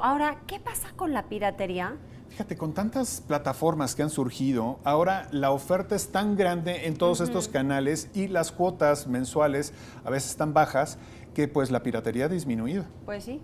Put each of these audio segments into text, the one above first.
Ahora, ¿qué pasa con la piratería? Fíjate, con tantas plataformas que han surgido, ahora la oferta es tan grande en todos estos canales y las cuotas mensuales a veces tan bajas que pues la piratería ha disminuido. Pues sí.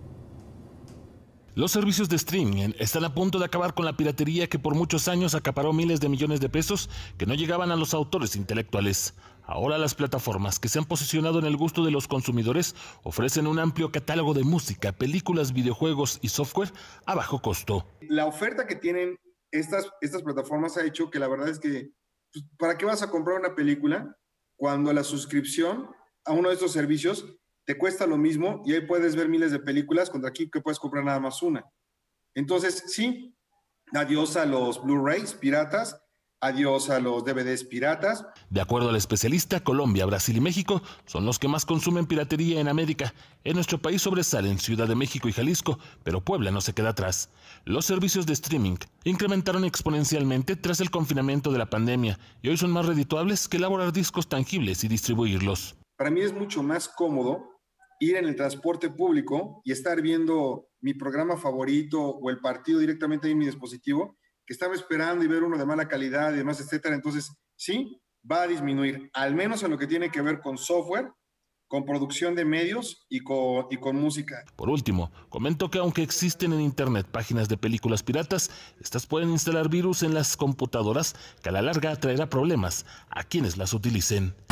Los servicios de streaming están a punto de acabar con la piratería que por muchos años acaparó miles de millones de pesos que no llegaban a los autores intelectuales. Ahora las plataformas que se han posicionado en el gusto de los consumidores ofrecen un amplio catálogo de música, películas, videojuegos y software a bajo costo. La oferta que tienen estas, estas plataformas ha hecho que la verdad es que, pues, ¿para qué vas a comprar una película cuando la suscripción a uno de estos servicios te cuesta lo mismo y ahí puedes ver miles de películas contra aquí que puedes comprar nada más una. Entonces, sí, adiós a los Blu-rays piratas, adiós a los DVDs piratas. De acuerdo al especialista, Colombia, Brasil y México son los que más consumen piratería en América. En nuestro país sobresalen Ciudad de México y Jalisco, pero Puebla no se queda atrás. Los servicios de streaming incrementaron exponencialmente tras el confinamiento de la pandemia y hoy son más redituables que elaborar discos tangibles y distribuirlos. Para mí es mucho más cómodo ir en el transporte público y estar viendo mi programa favorito o el partido directamente en mi dispositivo, que estaba esperando y ver uno de mala calidad y demás, etcétera. Entonces, sí, va a disminuir, al menos en lo que tiene que ver con software, con producción de medios y con, y con música. Por último, comento que aunque existen en Internet páginas de películas piratas, estas pueden instalar virus en las computadoras que a la larga traerá problemas a quienes las utilicen.